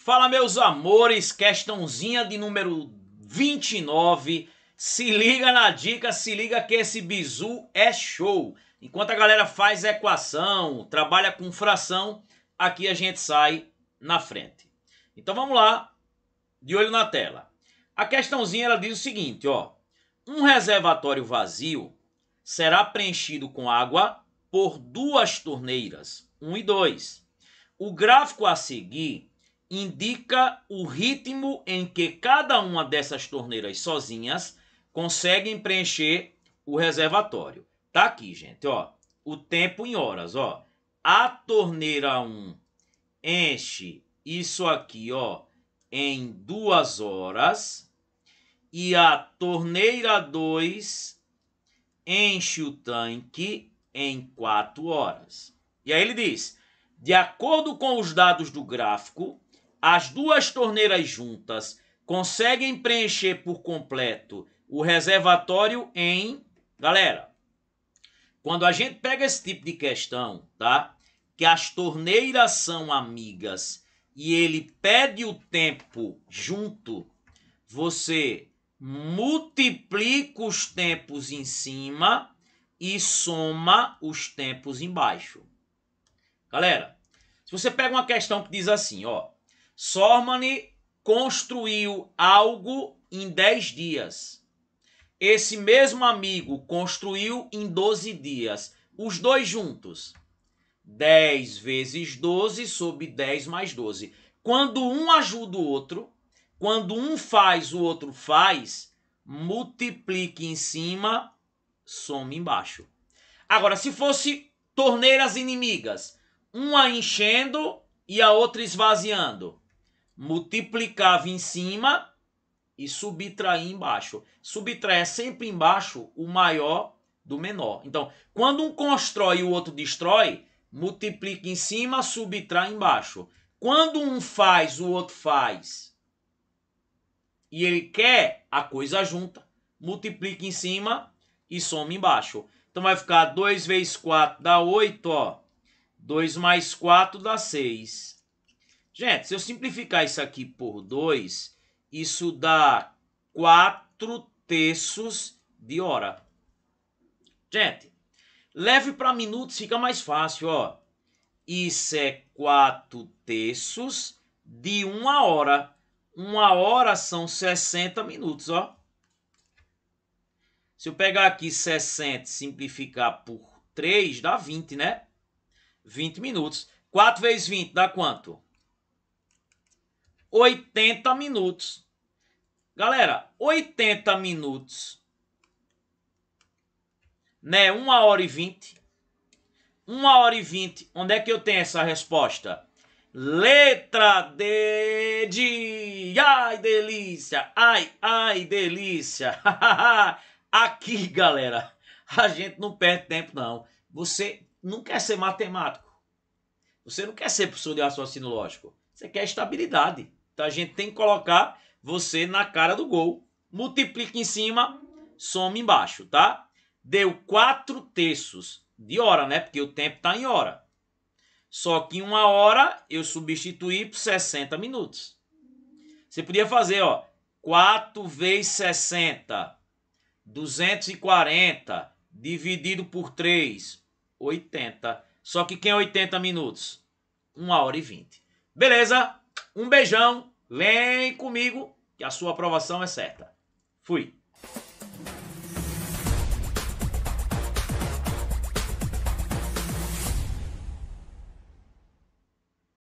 Fala, meus amores, questãozinha de número 29. Se liga na dica, se liga que esse bizu é show. Enquanto a galera faz equação, trabalha com fração, aqui a gente sai na frente. Então vamos lá, de olho na tela. A questãozinha ela diz o seguinte, ó: um reservatório vazio será preenchido com água por duas torneiras, 1 um e 2. O gráfico a seguir indica o ritmo em que cada uma dessas torneiras sozinhas conseguem preencher o reservatório. Tá aqui, gente, ó. O tempo em horas, ó. A torneira 1 enche isso aqui, ó, em duas horas. E a torneira 2 enche o tanque em quatro horas. E aí ele diz: de acordo com os dados do gráfico, as duas torneiras juntas conseguem preencher por completo o reservatório em. Galera, quando a gente pega esse tipo de questão, tá? Que as torneiras são amigas e ele pede o tempo junto, você multiplica os tempos em cima e soma os tempos embaixo. Galera, se você pega uma questão que diz assim, ó, Sormani construiu algo em 10 dias. Esse mesmo amigo construiu em 12 dias. Os dois juntos. 10 vezes 12 sobre 10 mais 12. Quando um ajuda o outro, quando um faz, o outro faz, multiplique em cima, some embaixo. Agora, se fosse torneiras inimigas, uma enchendo e a outra esvaziando, multiplicava em cima e subtraía embaixo. Subtrair é sempre embaixo o maior do menor. Então, quando um constrói e o outro destrói, multiplica em cima, subtrai embaixo. Quando um faz, o outro faz. E ele quer, a coisa junta, multiplica em cima e soma embaixo. Então vai ficar 2 vezes 4 dá 8, ó. 2 mais 4 dá 6. Gente, se eu simplificar isso aqui por 2, isso dá 4 terços de hora. Gente, leve para minutos, fica mais fácil, ó. Isso é 4 terços de 1 hora. 1 hora são 60 minutos, ó. Se eu pegar aqui 60 e simplificar por 3, dá 20, né? 20 minutos. 4 vezes 20 dá quanto? 80 minutos. Galera, 80 minutos. Né? 1 hora e 20. 1 hora e 20. Onde é que eu tenho essa resposta? Letra D de. Ai, delícia! Ai, ai, delícia! Aqui, galera, a gente não perde tempo, não. Você não quer ser matemático. Você não quer ser professor de raciocínio lógico. Você quer estabilidade. Então a gente tem que colocar você na cara do gol. Multiplica em cima, some embaixo, tá? Deu 4 terços de hora, né? Porque o tempo está em hora. Só que em uma hora eu substituí por 60 minutos. Você podia fazer, ó, 4 vezes 60, 240, dividido por 3, 80. Só que quem é 80 minutos? 1 hora e 20. Beleza? Um beijão, vem comigo que a sua aprovação é certa. Fui.